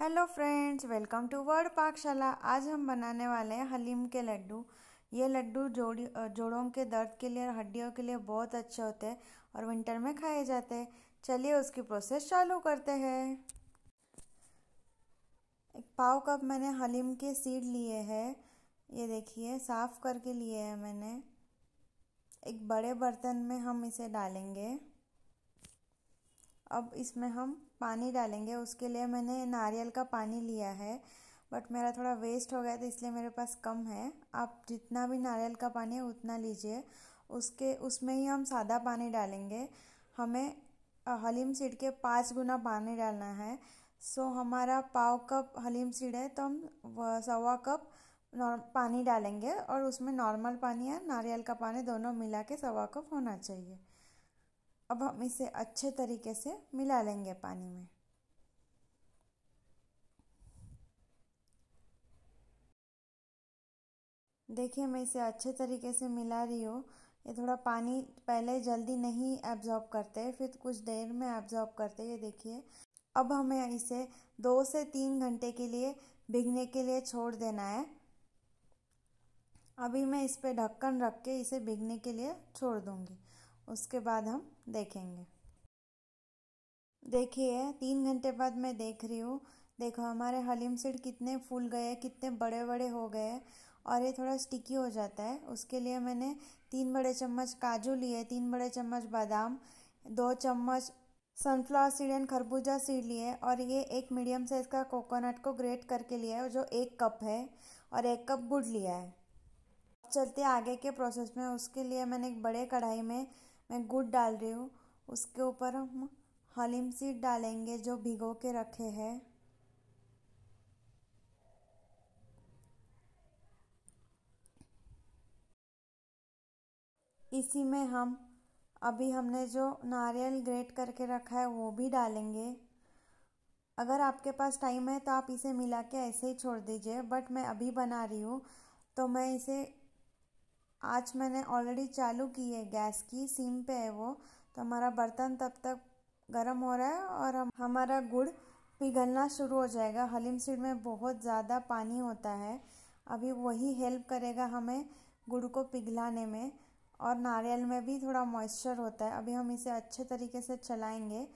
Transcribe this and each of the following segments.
hello friends welcome to word Pakshala आज हम बनाने वाले हैं हलीम के लड्डू ये लड्डू जोड़ी जोड़ों के दर्द के लिए और हड्डियों के लिए बहुत अच्छे होते हैं और विंटर में खाए जाते हैं चलिए उसकी प्रोसेस चालू करते हैं एक पाव कप मैंने हलीम के सीड लिए हैं ये देखिए साफ़ करके लिए है मैंने एक बड़े बर्तन में हम इसे डालेंगे अब इसमें हम पानी डालेंगे उसके लिए मैंने नारियल का पानी लिया है बट मेरा थोड़ा वेस्ट हो गया तो इसलिए मेरे पास कम है आप जितना भी नारियल का पानी है उतना लीजिए उसके उसमें ही हम सादा पानी डालेंगे हमें हलीम सीड के पाँच गुना पानी डालना है सो हमारा पाव कप हलीम सीड है तो हम सवा कप पानी डालेंगे और उसमें नॉर्मल पानी या नारियल का पानी दोनों मिला के सवा कप होना चाहिए अब हम इसे अच्छे तरीके से मिला लेंगे पानी में देखिए मैं इसे अच्छे तरीके से मिला रही हूँ ये थोड़ा पानी पहले जल्दी नहीं एब्जॉर्ब करते फिर कुछ देर में एब्जॉर्ब करते ये देखिए अब हमें इसे दो से तीन घंटे के लिए भिगने के लिए छोड़ देना है अभी मैं इस पर ढक्कन रख के इसे भिगने के लिए छोड़ दूँगी उसके बाद हम देखेंगे देखिए तीन घंटे बाद मैं देख रही हूँ देखो हमारे हलीम सीड कितने फूल गए कितने बड़े बड़े हो गए और ये थोड़ा स्टिकी हो जाता है उसके लिए मैंने तीन बड़े चम्मच काजू लिए तीन बड़े चम्मच बादाम दो चम्मच सनफ्लावर सीड एंड खरबूजा सीड लिए और ये एक मीडियम साइज़ का कोकोनट को ग्रेट करके लिया है जो एक कप है और एक कप गुड़ लिया है चलते आगे के प्रोसेस में उसके लिए मैंने एक बड़े कढ़ाई में मैं गुड़ डाल रही हूँ उसके ऊपर हम हलीम सीड डालेंगे जो भिगो के रखे हैं इसी में हम अभी हमने जो नारियल ग्रेट करके रखा है वो भी डालेंगे अगर आपके पास टाइम है तो आप इसे मिला के ऐसे ही छोड़ दीजिए बट मैं अभी बना रही हूँ तो मैं इसे आज मैंने ऑलरेडी चालू की है गैस की सिम पे है वो तो हमारा बर्तन तब तक गर्म हो रहा है और हम हमारा गुड़ पिघलना शुरू हो जाएगा हलीम सीड में बहुत ज़्यादा पानी होता है अभी वही हेल्प करेगा हमें गुड़ को पिघलाने में और नारियल में भी थोड़ा मॉइस्चर होता है अभी हम इसे अच्छे तरीके से चलाएंगे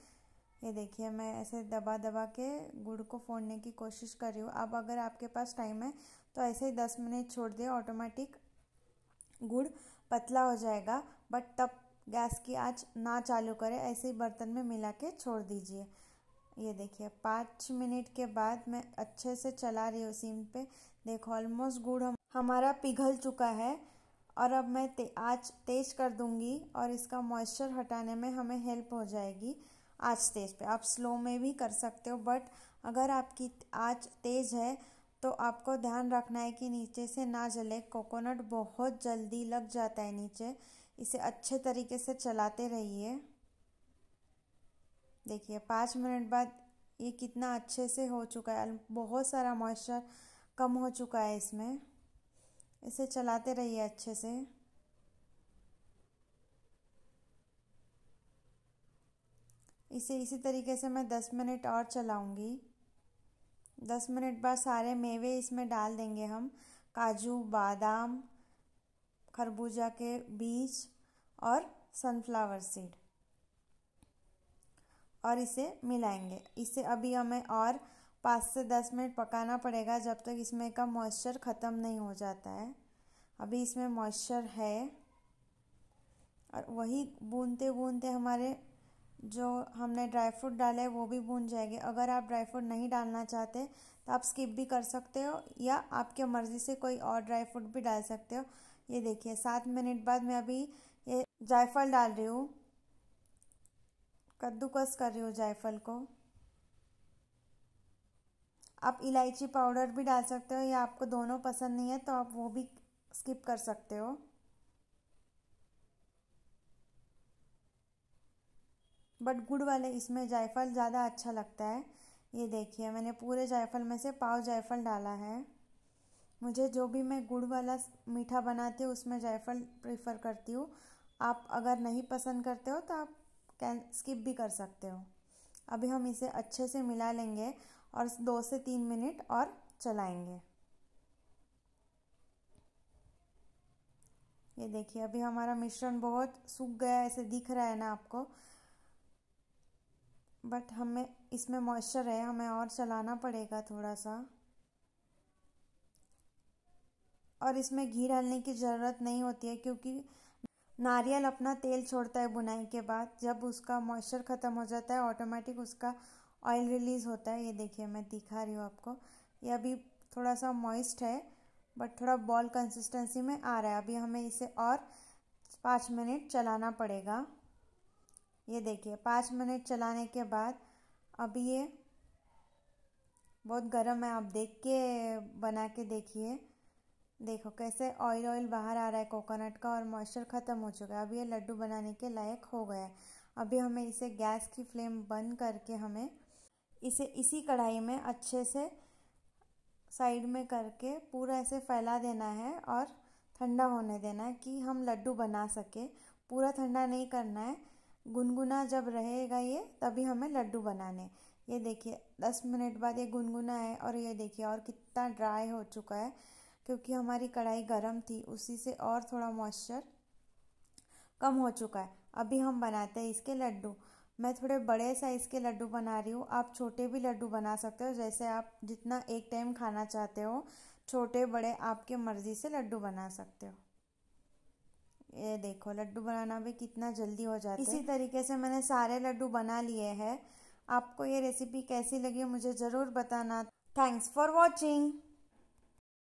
ये देखिए मैं ऐसे दबा दबा के गुड़ को फोड़ने की कोशिश कर रही हूँ अब अगर आपके पास टाइम है तो ऐसे ही दस मिनट छोड़ दिए ऑटोमेटिक गुड़ पतला हो जाएगा बट तब गैस की आंच ना चालू करें ऐसे ही बर्तन में मिला के छोड़ दीजिए ये देखिए पाँच मिनट के बाद मैं अच्छे से चला रही हूँ सीम पे देखो ऑलमोस्ट गुड़ हम हमारा पिघल चुका है और अब मैं ते, आँच तेज कर दूंगी और इसका मॉइस्चर हटाने में हमें हेल्प हो जाएगी आज तेज पे आप स्लो में भी कर सकते हो बट अगर आपकी आँच तेज है तो आपको ध्यान रखना है कि नीचे से ना जले कोकोनट बहुत जल्दी लग जाता है नीचे इसे अच्छे तरीके से चलाते रहिए देखिए पाँच मिनट बाद ये कितना अच्छे से हो चुका है बहुत सारा मॉइस्चर कम हो चुका है इसमें इसे चलाते रहिए अच्छे से इसे इसी तरीके से मैं दस मिनट और चलाऊंगी दस मिनट बाद सारे मेवे इसमें डाल देंगे हम काजू बादाम खरबूजा के बीज और सनफ्लावर सीड और इसे मिलाएंगे इसे अभी हमें और पाँच से दस मिनट पकाना पड़ेगा जब तक इसमें का मॉइस्चर ख़त्म नहीं हो जाता है अभी इसमें मॉइस्चर है और वही बूनते बूनते हमारे जो हमने ड्राई फ्रूट डाले है वो भी भून जाएंगे अगर आप ड्राई फ्रूट नहीं डालना चाहते तो आप स्किप भी कर सकते हो या आपके मर्ज़ी से कोई और ड्राई फ्रूट भी डाल सकते हो ये देखिए सात मिनट बाद मैं अभी ये जायफल डाल रही हूँ कद्दूकस कर रही हूँ जायफल को आप इलायची पाउडर भी डाल सकते हो या आपको दोनों पसंद नहीं है तो आप वो भी स्किप कर सकते हो बट गुड़ वाले इसमें जायफल ज़्यादा अच्छा लगता है ये देखिए मैंने पूरे जायफल में से पाव जायफल डाला है मुझे जो भी मैं गुड़ वाला मीठा बनाती हूँ उसमें जायफल प्रीफर करती हूँ आप अगर नहीं पसंद करते हो तो आप कैन स्किप भी कर सकते हो अभी हम इसे अच्छे से मिला लेंगे और दो से तीन मिनट और चलाएंगे ये देखिए अभी हमारा मिश्रण बहुत सूख गया ऐसे दिख रहा है ना आपको बट हमें इसमें मॉइस्चर है हमें और चलाना पड़ेगा थोड़ा सा और इसमें घी डालने की ज़रूरत नहीं होती है क्योंकि नारियल अपना तेल छोड़ता है बुनाई के बाद जब उसका मॉइस्चर ख़त्म हो जाता है ऑटोमेटिक उसका ऑयल रिलीज़ होता है ये देखिए मैं दिखा रही हूँ आपको ये अभी थोड़ा सा मॉइस्ट है बट थोड़ा बॉल कंसिस्टेंसी में आ रहा है अभी हमें इसे और पाँच मिनट चलाना पड़ेगा ये देखिए पाँच मिनट चलाने के बाद अभी ये बहुत गर्म है आप देख के बना के देखिए देखो कैसे ऑयल ऑयल बाहर आ रहा है कोकोनट का और मॉइस्चर ख़त्म हो चुका है अब ये लड्डू बनाने के लायक हो गया है अभी हमें इसे गैस की फ्लेम बंद करके हमें इसे इसी कढ़ाई में अच्छे से साइड में करके पूरा ऐसे फैला देना है और ठंडा होने देना है कि हम लड्डू बना सके पूरा ठंडा नहीं करना है गुनगुना जब रहेगा ये तभी हमें लड्डू बनाने ये देखिए दस मिनट बाद ये गुनगुना है और ये देखिए और कितना ड्राई हो चुका है क्योंकि हमारी कढ़ाई गर्म थी उसी से और थोड़ा मॉइस्चर कम हो चुका है अभी हम बनाते हैं इसके लड्डू मैं थोड़े बड़े साइज़ के लड्डू बना रही हूँ आप छोटे भी लड्डू बना सकते हो जैसे आप जितना एक टाइम खाना चाहते हो छोटे बड़े आपके मर्ज़ी से लड्डू बना सकते हो ये देखो लड्डू बनाना भी कितना जल्दी हो जाता है इसी तरीके से मैंने सारे लड्डू बना लिए हैं आपको ये रेसिपी कैसी लगी मुझे ज़रूर बताना थैंक्स फॉर वॉचिंग